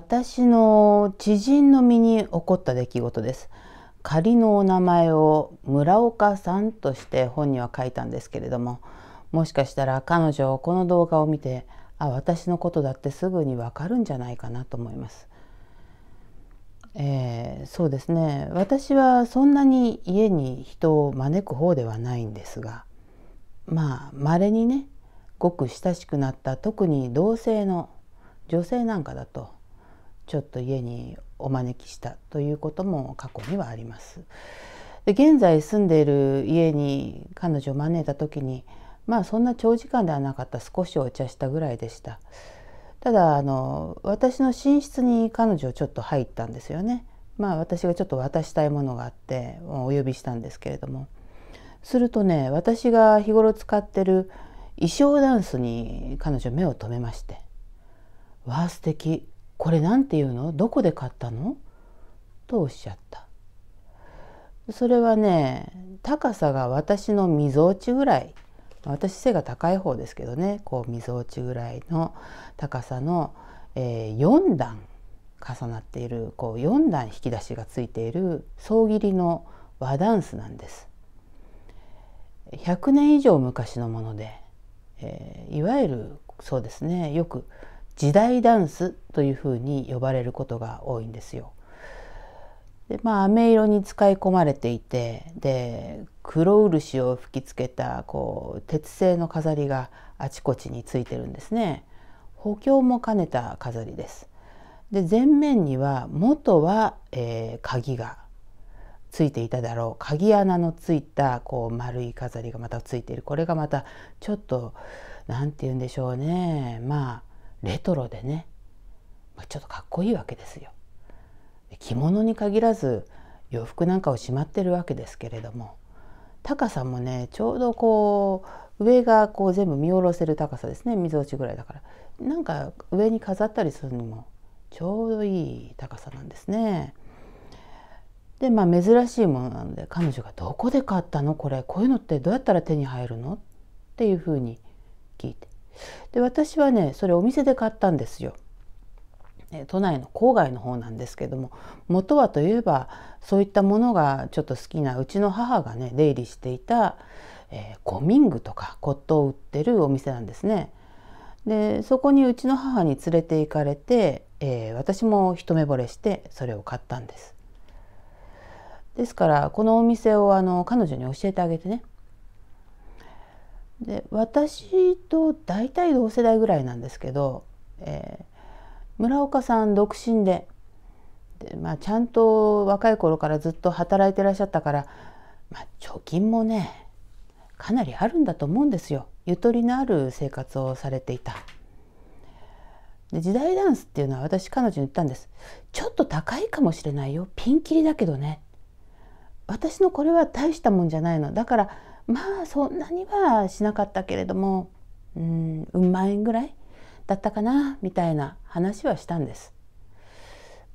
私の知人の身に起こった出来事です仮のお名前を村岡さんとして本には書いたんですけれどももしかしたら彼女この動画を見てあ私のことだってすぐにわかるんじゃないかなと思います。えー、そうですね私はそんなに家に人を招く方ではないんですがまあ稀にねごく親しくなった特に同性の女性なんかだとちょっと家にお招きしたということも過去にはあります。で現在住んでいる家に彼女を招いた時にまあそんな長時間ではなかった少しお茶したぐらいでした。ただあの私の寝室に彼女ちょっと入ったんですよね。まあ私がちょっと渡したいものがあってお呼びしたんですけれどもするとね私が日頃使ってる衣装ダンスに彼女目を留めまして「わあ素敵これんていうのどこで買ったのとおっしゃった。それはね高さが私のみぞおちぐらい私背が高い方ですけどねこうみぞおちぐらいの高さの、えー、4段重なっているこう4段引き出しがついている総切りの和ダンスなんです。100年以上昔のもので、えー、いわゆるそうですねよく時代ダンスというふうに呼ばれることが多いんですよ。でまあ飴色に使い込まれていてで黒漆を吹きつけたこう鉄製の飾りがあちこちについてるんですね。補強も兼ねた飾りです。で前面には元は、えー、鍵がついていただろう鍵穴のついたこう丸い飾りがまたついているこれがまたちょっと何て言うんでしょうねまあレトロでね、まあ、ちょっとかっこいいわけですよ。着物に限らず洋服なんかをしまってるわけですけれども高さもねちょうどこう上がこう全部見下ろせる高さですね水落ちぐらいだからなんか上に飾ったりするにもちょうどいい高さなんですね。でまあ珍しいものなので彼女が「どこで買ったのこれこういうのってどうやったら手に入るの?」っていうふうに聞いてで私はねそれお店で買ったんですよ。都内の郊外の方なんですけども元はといえばそういったものがちょっと好きなうちの母がね出入りしていた、えー、コミングとか骨董を売ってるお店なんですね。でそこにうちの母に連れて行かれて、えー、私も一目惚れしてそれを買ったんです。ですからこのお店をあの彼女に教えてあげてねで私と大体同世代ぐらいなんですけど、えー、村岡さん独身でで、まあ、ちゃんと若い頃からずっと働いてらっしゃったから、まあ、貯金もねかなりあるんだと思うんですよゆとりのある生活をされていた。で時代ダンスっていうのは私彼女に言ったんですちょっと高いかもしれないよピンキリだけどね私のこれは大したもんじゃないのだからまあそんなにはしなかったけれどもうんうん万円ぐらいだったかなみたいな話はしたんです。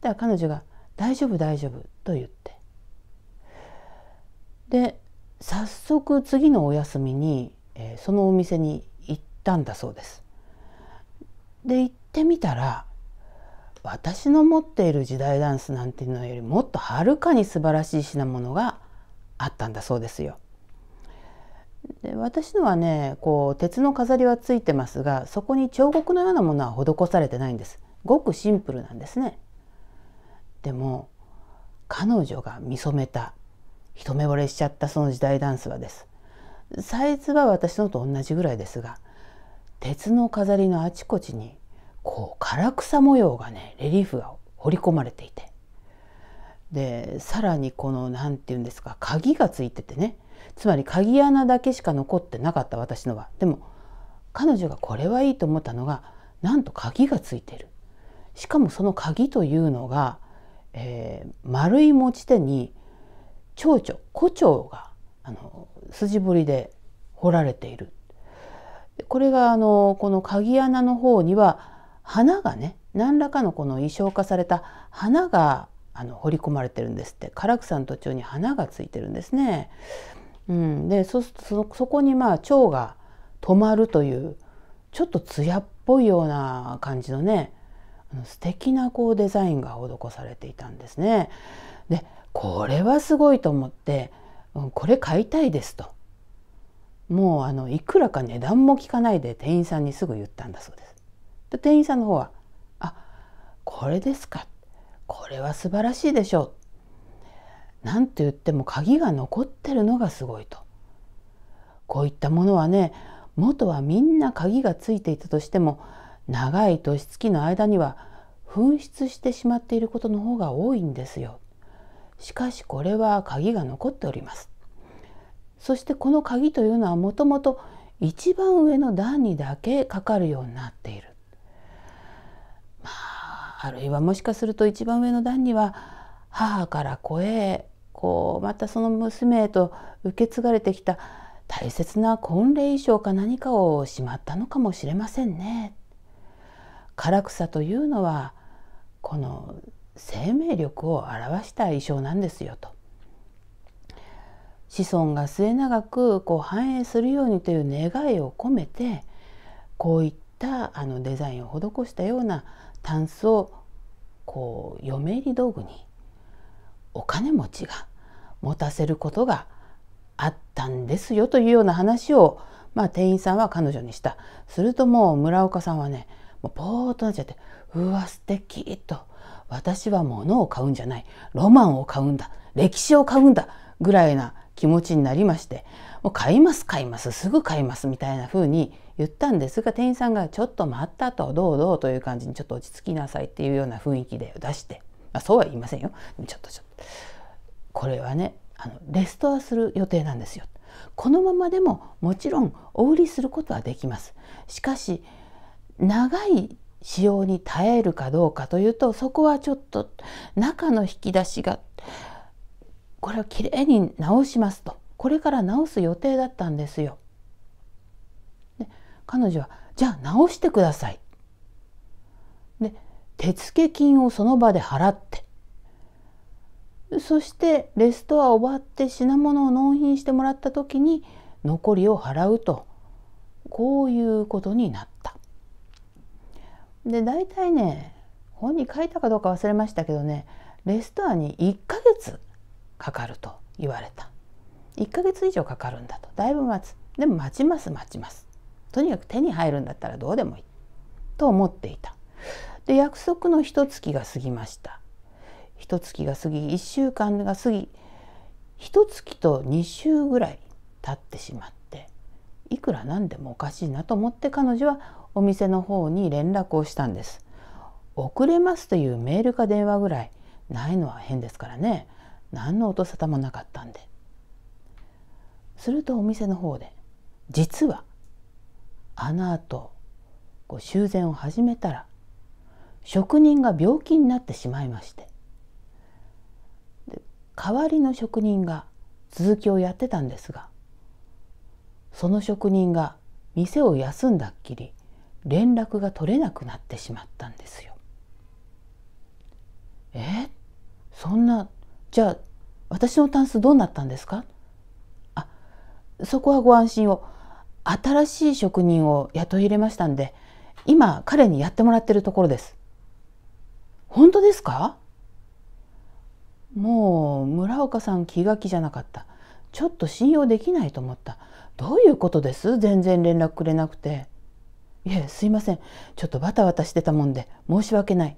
だから彼女が「大丈夫大丈夫」と言ってで早速次のお休みに、えー、そのお店に行ったんだそうです。で行ってみたら私の持っている時代ダンスなんていうのよりもっとはるかに素晴らしい品物があったんだそうですよ。で私のはねこう鉄の飾りはついてますがそこに彫刻のようなものは施されてないんですごくシンプルなんですねでも彼女が見初めた一目惚れしちゃったその時代ダンスはですサイズは私のと同じぐらいですが鉄の飾りのあちこちにこう唐草模様がねレリーフが彫り込まれていてでさらにこの何て言うんですか鍵がついててねつまり鍵穴だけしか残ってなかった私のはでも彼女がこれはいいと思ったのがなんと鍵がついてるしかもその鍵というのが、えー、丸い持ち手に蝶々胡蝶があの筋彫りで彫られているこれがあのこの鍵穴の方には花がね何らかのこの衣装化された花があの彫り込まれてるんですって唐草の途中に花がついてるんですね。うん、でそそそこにまあ腸が止まるというちょっと艶っぽいような感じのね素敵なこうデザインが施されていたんですね。でこれはすごいと思って、うん、これ買いたいですともうあのいくらか値段も聞かないで店員さんにすぐ言ったんだそうです。で店員さんの方は「あこれですかこれは素晴らしいでしょう」何と言っても鍵が残ってるのがすごいと。こういったものはね元はみんな鍵がついていたとしても長い年月の間には紛失してしまっていることの方が多いんですよ。しかしこれは鍵が残っております。そしてこの鍵というのはもともと一番上の段にだけかかるようになっている。まああるいはもしかすると一番上の段には母から子へこうまたその娘へと受け継がれてきた大切な婚礼衣装か何かをしまったのかもしれませんね。唐草というのはこの生命力を表した衣装なんですよと。子孫が末永くこう繁栄するようにという願いを込めてこういったあのデザインを施したようなタンスをこう嫁入り道具にお金持ちが持たせることがあったんですよというような話を、まあ、店員さんは彼女にしたするともう村岡さんはねもうポーっとなっちゃって「うわ素敵と「私は物を買うんじゃないロマンを買うんだ歴史を買うんだ」ぐらいな気持ちになりまして「もう買います買いますすぐ買います」みたいな風に言ったんですが店員さんが「ちょっと待った」と「どうどう」という感じにちょっと落ち着きなさいっていうような雰囲気で出して、まあ、そうは言いませんよちょっとちょっと。これはねあのレストアする予定なんですよこのままでももちろんお売りすることはできますしかし長い使用に耐えるかどうかというとそこはちょっと中の引き出しがこれをきれいに直しますとこれから直す予定だったんですよ。で彼女は「じゃあ直してください」で手付金をその場で払ってそしてレストア終わって品物を納品してもらった時に残りを払うとこういうことになった。で大体ね本に書いたかどうか忘れましたけどねレストアに1ヶ月かかると言われた1ヶ月以上かかるんだとだいぶ待つでも待ちます待ちますとにかく手に入るんだったらどうでもいいと思っていたで約束の一月が過ぎました一月が過ぎ1週間が過ぎ一月と2週ぐらい経ってしまっていくらなんでもおかしいなと思って彼女はお店の方に連絡をしたんです。遅れますというメールか電話ぐらいないのは変ですからね何の音沙汰もなかったんで。するとお店の方で実はあのあと修繕を始めたら職人が病気になってしまいまして代わりの職人が続きをやってたんですがその職人が店を休んだっきり連絡が取れなくなってしまったんですよ。えそんなじゃあ私のタンスどうなったんですかあそこはご安心を新しい職人を雇い入れましたんで今彼にやってもらってるところです。本当ですかもう村岡さん気が気じゃなかったちょっと信用できないと思ったどういうことです全然連絡くれなくていえすいませんちょっとバタバタしてたもんで申し訳ない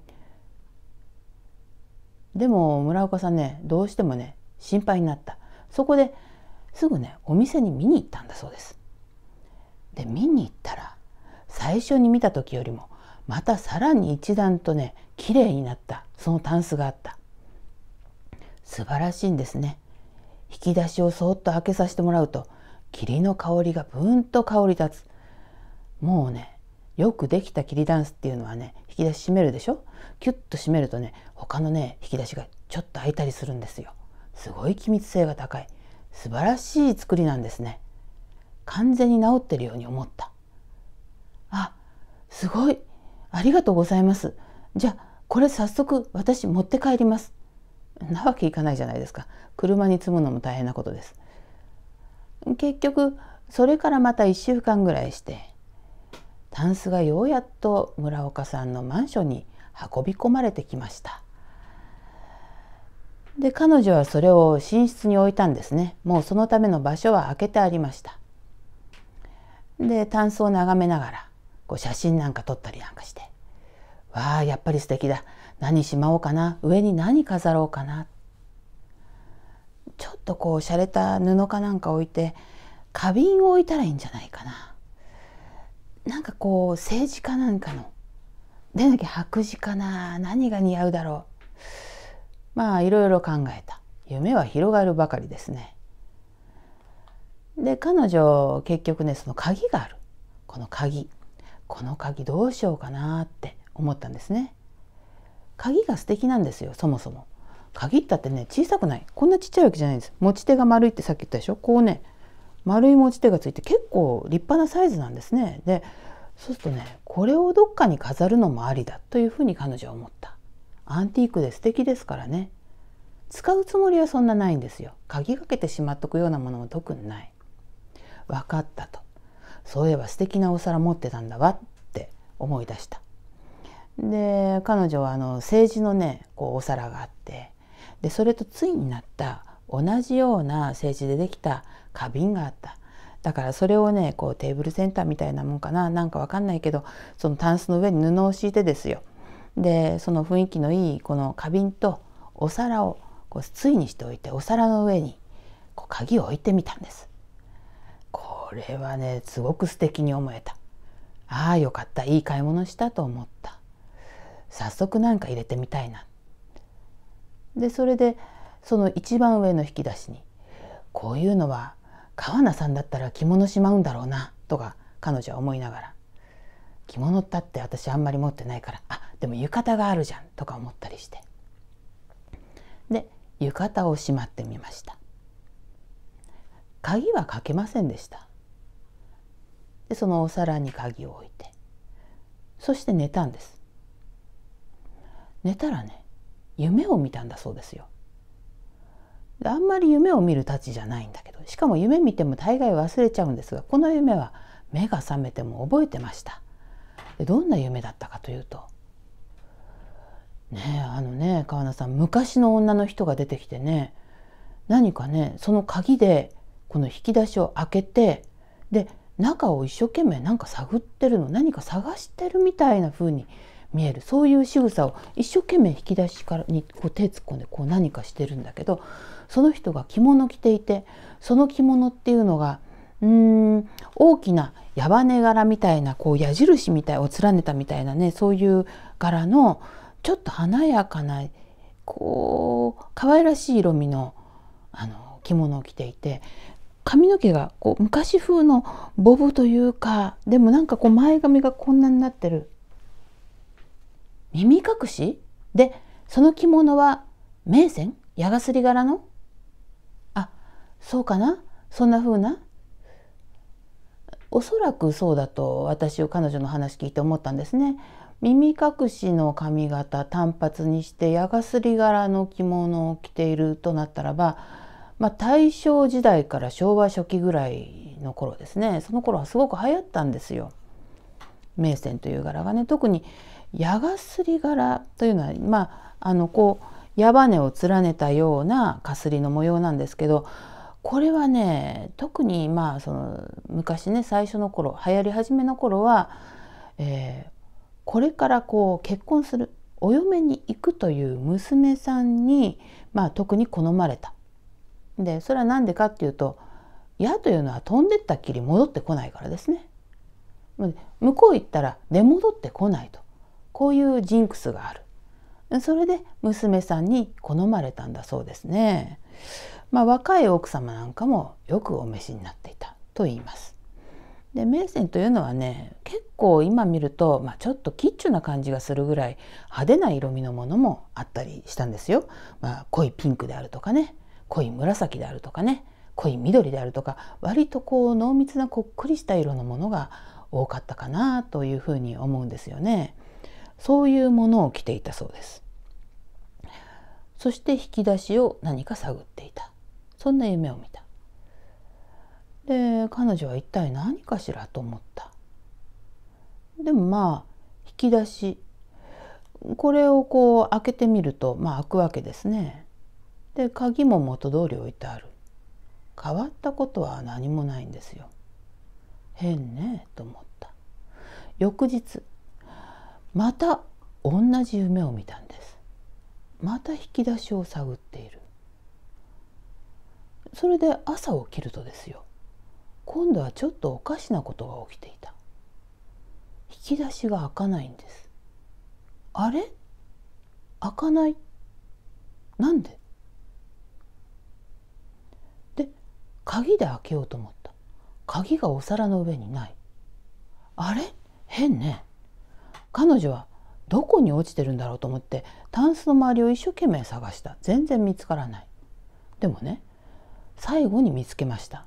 でも村岡さんねどうしてもね心配になったそこですぐねお店に見に行ったんだそうですで見に行ったら最初に見た時よりもまたさらに一段とね綺麗になったそのタンスがあった素晴らしいんですね引き出しをそっと開けさせてもらうと霧の香りがブーンと香り立つもうねよくできた霧ダンスっていうのはね引き出し閉めるでしょキュッと閉めるとね他のね引き出しがちょっと開いたりするんですよすごい気密性が高い素晴らしい作りなんですね完全に治ってるように思ったあすごいありがとうございますじゃあこれ早速私持って帰りますなわけいかないじゃないですか車に積むのも大変なことです結局それからまた1週間ぐらいしてタンスがようやっと村岡さんのマンションに運び込まれてきましたで彼女はそれを寝室に置いたんですねもうそのための場所は開けてありましたでタンスを眺めながらこう写真なんか撮ったりなんかしてわあやっぱり素敵だ何しまおうかな上に何飾ろうかなちょっとこう洒落た布かなんか置いて花瓶を置いたらいいんじゃないかななんかこう政治家なんかのでなきゃ白磁かな何が似合うだろうまあいろいろ考えた夢は広がるばかりですねで彼女結局ねその鍵があるこの鍵この鍵どうしようかなって思ったんですね鍵が素敵なんですよそもそも。鍵ったってね小さくないこんなちっちゃいわけじゃないんです持ち手が丸いってさっき言ったでしょこうね丸い持ち手がついて結構立派なサイズなんですねでそうするとねこれをどっかに飾るのもありだというふうに彼女は思ったアンティークで素敵ですからね使うつもりはそんなないんですよ鍵かけてしまっとくようなものも特にない分かったとそういえば素敵なお皿持ってたんだわって思い出したで彼女はあの政治のねこうお皿があってでそれと対になった同じような政治でできた花瓶があっただからそれをねこうテーブルセンターみたいなもんかななんかわかんないけどそのタンスの上に布を敷いてですよでその雰囲気のいいこの花瓶とお皿をこう対にしておいてお皿の上にこう鍵を置いてみたんですこれはねすごく素敵に思えたああよかったいい買い物したと思った早速なんか入れてみたいな。でそれでその一番上の引き出しにこういうのは川名さんだったら着物しまうんだろうなとか彼女は思いながら着物ったって私あんまり持ってないからあでも浴衣があるじゃんとか思ったりしてで浴衣をしまってみました鍵はかけませんでしたでそのお皿に鍵を置いてそして寝たんです寝たらね夢を見たんだそうですよ。あんまり夢を見るたちじゃないんだけどしかも夢見ても大概忘れちゃうんですがこの夢は目が覚めても覚えてました。でどんな夢だったかというとねえあのね川名さん昔の女の人が出てきてね何かねその鍵でこの引き出しを開けてで中を一生懸命何か探ってるの何か探してるみたいな風に見えるそういう仕草を一生懸命引き出しからにこう手突っ込んでこう何かしてるんだけどその人が着物を着ていてその着物っていうのがうーん大きな矢羽柄みたいなこう矢印みたいを連ねたみたいなねそういう柄のちょっと華やかなこう可愛らしい色味のあの着物を着ていて髪の毛がこう昔風のボブというかでもなんかこう前髪がこんなになってる耳隠しでその着物は銘仙矢がすり柄のあそうかなそんな風なおそらくそうだと私を彼女の話聞いて思ったんですね。耳隠しの髪型短髪にして矢がすり柄の着物を着ているとなったらば、まあ、大正時代から昭和初期ぐらいの頃ですねその頃はすごく流行ったんですよ。名線という柄がね特に矢がすり柄というのは、まあ、あのこう矢羽を連ねたようなかすりの模様なんですけどこれはね特にまあその昔ね最初の頃流行り始めの頃は、えー、これからこう結婚するお嫁に行くという娘さんに、まあ、特に好まれた。でそれは何でかっていうと矢というのは飛んでったっきり戻ってこないからですね。向こう行ったら出戻ってこないと。こういうジンクスがあるそれで娘さんに好まれたんだそうですね、まあ、若い奥様なんかもよくお召しになっていたと言いますでメーというのはね結構今見ると、まあ、ちょっとキッチュな感じがするぐらい派手な色味のものもあったりしたんですよ、まあ、濃いピンクであるとかね濃い紫であるとかね濃い緑であるとか割とこう濃密なこっくりした色のものが多かったかなというふうに思うんですよね。そういうものを着ていたそうですそして引き出しを何か探っていたそんな夢を見たで彼女は一体何かしらと思ったでもまあ引き出しこれをこう開けてみるとまあ開くわけですねで鍵も元通り置いてある変わったことは何もないんですよ変ねと思った翌日また同じ夢を見たんですまた引き出しを探っているそれで朝起きるとですよ今度はちょっとおかしなことが起きていた引き出しが開かないんですあれ開かないなんでで鍵で開けようと思った鍵がお皿の上にないあれ変ね彼女はどこに落ちてるんだろうと思ってタンスの周りを一生懸命探した全然見つからないでもね最後に見つけました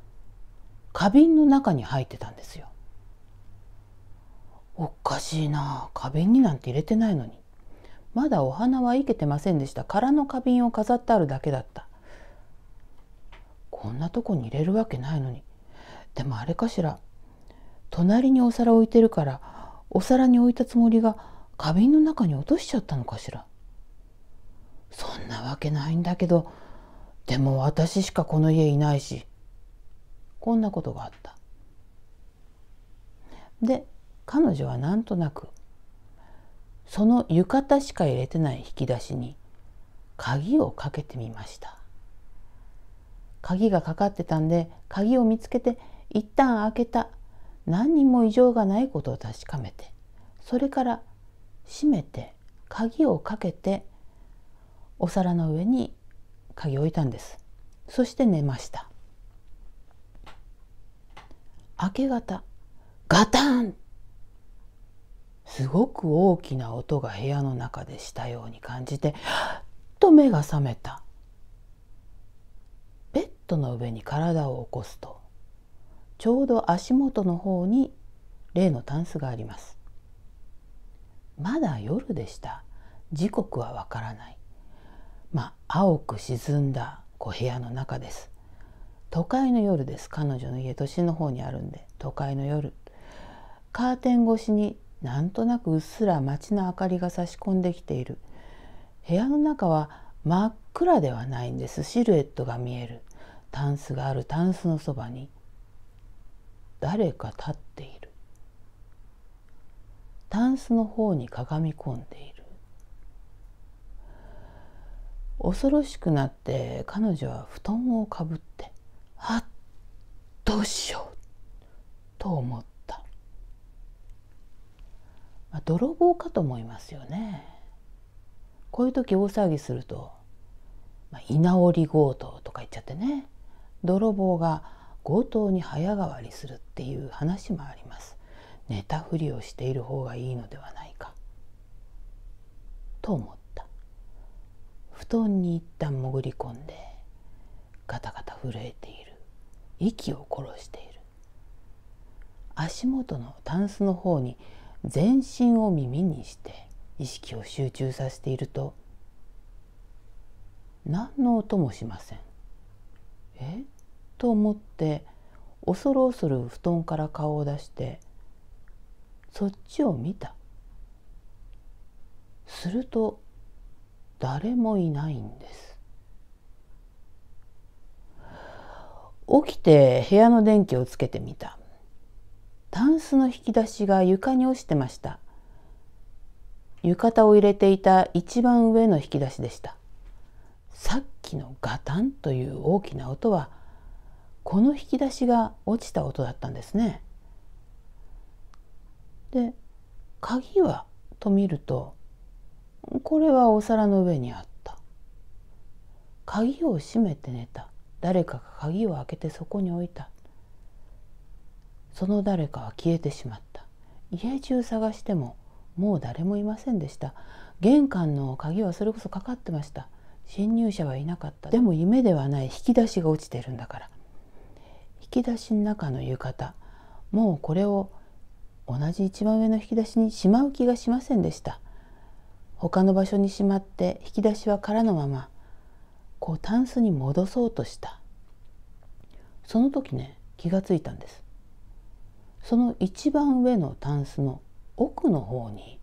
花瓶の中に入ってたんですよおかしいな花瓶になんて入れてないのにまだお花はいけてませんでした空の花瓶を飾ってあるだけだったこんなとこに入れるわけないのにでもあれかしら隣にお皿置いてるからお皿に置いたつもりが花瓶の中に落としちゃったのかしらそんなわけないんだけどでも私しかこの家いないしこんなことがあったで彼女はなんとなくその浴衣しか入れてない引き出しに鍵をかけてみました鍵がかかってたんで鍵を見つけて一旦開けた何にも異常がないことを確かめてそれから閉めて鍵をかけてお皿の上に鍵を置いたんですそして寝ました明け方ガタンすごく大きな音が部屋の中でしたように感じてと目が覚めたベッドの上に体を起こすとちょうど足元の方に例のタンスがありますまだ夜でした時刻はわからないまあ青く沈んだこう部屋の中です都会の夜です彼女の家都心の方にあるんで都会の夜カーテン越しになんとなくうっすら街の明かりが差し込んできている部屋の中は真っ暗ではないんですシルエットが見えるタンスがあるタンスのそばに誰か立っているタンスの方にかがみ込んでいる恐ろしくなって彼女は布団をかぶって「あっどうしよう」と思った、まあ、泥棒かと思いますよねこういう時大騒ぎすると、まあ、居直り強盗とか言っちゃってね泥棒が強盗に早変わりするっていう話もあります寝たふりをしている方がいいのではないかと思った布団に一旦潜り込んでガタガタ震えている息を殺している足元のタンスの方に全身を耳にして意識を集中させていると何の音もしませんえと思って恐る恐る布団から顔を出してそっちを見たすると誰もいないんです起きて部屋の電気をつけてみたタンスの引き出しが床に落ちてました浴衣を入れていた一番上の引き出しでしたさっきのガタンという大きな音はこの引き出しが落ちた音だったんですね。で鍵はと見るとこれはお皿の上にあった鍵を閉めて寝た誰かが鍵を開けてそこに置いたその誰かは消えてしまった家中探してももう誰もいませんでした玄関の鍵はそれこそかかってました侵入者はいなかったでも夢ではない引き出しが落ちてるんだから引き出しの中の浴衣もうこれを同じ一番上の引き出しにしまう気がしませんでした他の場所にしまって引き出しは空のままこうタンスに戻そうとしたその時ね気がついたんですその一番上のタンスの奥の方に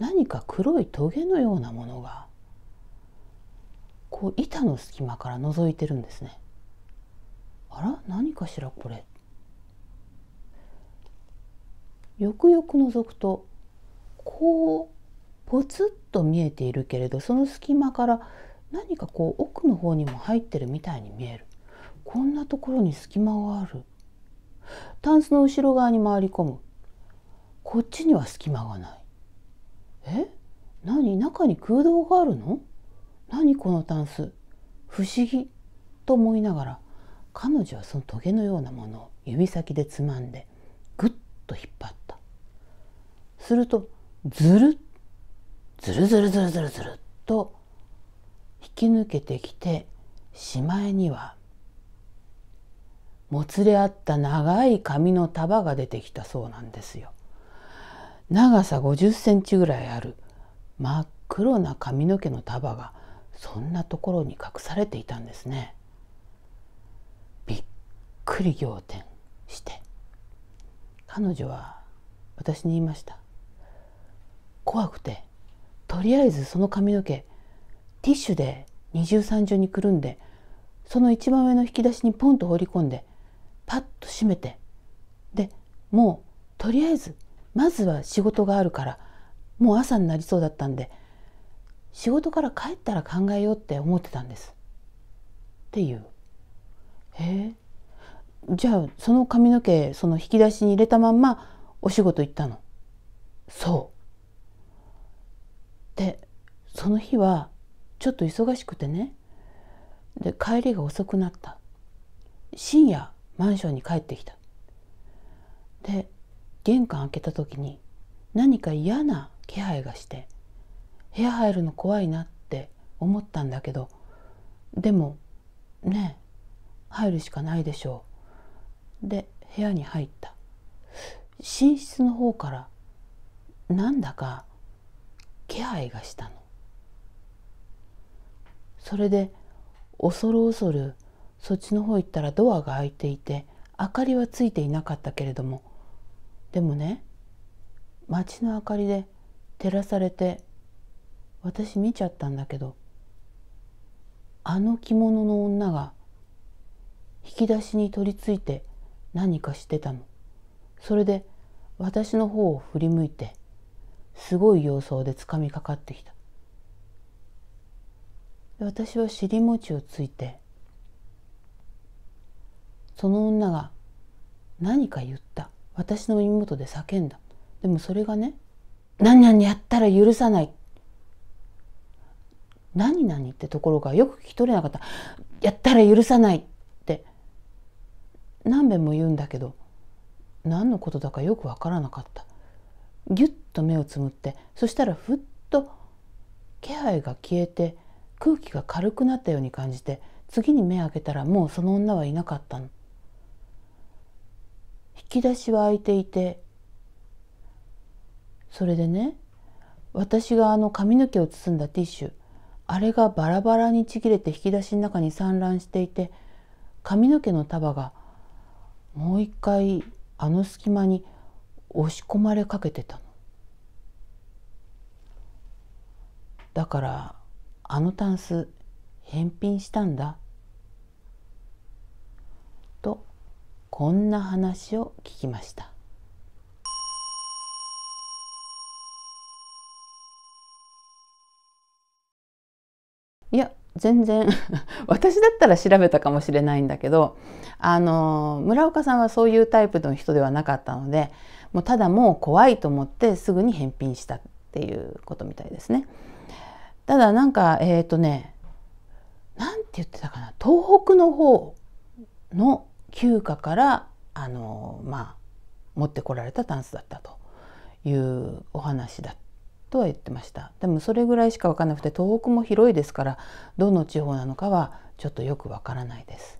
何か黒いトゲのようなものがこう板の隙間から覗いてるんですねあら何かしらこれよくよく覗くとこうポツッと見えているけれどその隙間から何かこう奥の方にも入ってるみたいに見えるこんなところに隙間があるタンスの後ろ側に回り込むこっちには隙間がないえ何中に空洞があるの何このタンス不思議と思いながら彼女はそのトゲのようなものを指先でつまんでぐっと引っ張ったするとずるずるずるずるずるずると引き抜けてきてしまいにはもつれ合った長い髪の束が出てきたそうなんですよ。長さ50センチぐらいある真っ黒な髪の毛の束がそんなところに隠されていたんですね。くり仰天して彼女は私に言いました怖くてとりあえずその髪の毛ティッシュで二重三重にくるんでその一番上の引き出しにポンと放り込んでパッと閉めてでもうとりあえずまずは仕事があるからもう朝になりそうだったんで仕事から帰ったら考えようって思ってたんですっていうへえじゃあその髪の毛その引き出しに入れたまんまお仕事行ったのそうでその日はちょっと忙しくてねで帰りが遅くなった深夜マンションに帰ってきたで玄関開けた時に何か嫌な気配がして部屋入るの怖いなって思ったんだけどでもね入るしかないでしょうで部屋に入った寝室の方からなんだか気配がしたのそれで恐る恐るそっちの方行ったらドアが開いていて明かりはついていなかったけれどもでもね街の明かりで照らされて私見ちゃったんだけどあの着物の女が引き出しに取り付いて何かしてたのそれで私の方を振り向いてすごい様相でつかみかかってきた私は尻餅をついてその女が何か言った私の耳元で叫んだでもそれがね「何々やったら許さない」「何々」ってところがよく聞き取れなかった「やったら許さない」何べんも言うんだけど何のことだかよくわからなかったぎゅっと目をつむってそしたらふっと気配が消えて空気が軽くなったように感じて次に目開けたらもうその女はいなかったの引き出しは開いていてそれでね私があの髪の毛を包んだティッシュあれがバラバラにちぎれて引き出しの中に散乱していて髪の毛の束がもう一回あの隙間に押し込まれかけてたのだからあのタンス返品したんだとこんな話を聞きました全然 私だったら調べたかもしれないんだけどあの村岡さんはそういうタイプの人ではなかったのでもうただもう怖いと思ってすぐに返品したっていうことみたいですね。ただなんかえっ、ー、とね何て言ってたかな東北の方の旧家からあのまあ持ってこられたタンスだったというお話だった。とは言ってましたでもそれぐらいしか分からなくて東北も広いですからどの地方なのかはちょっとよく分からないです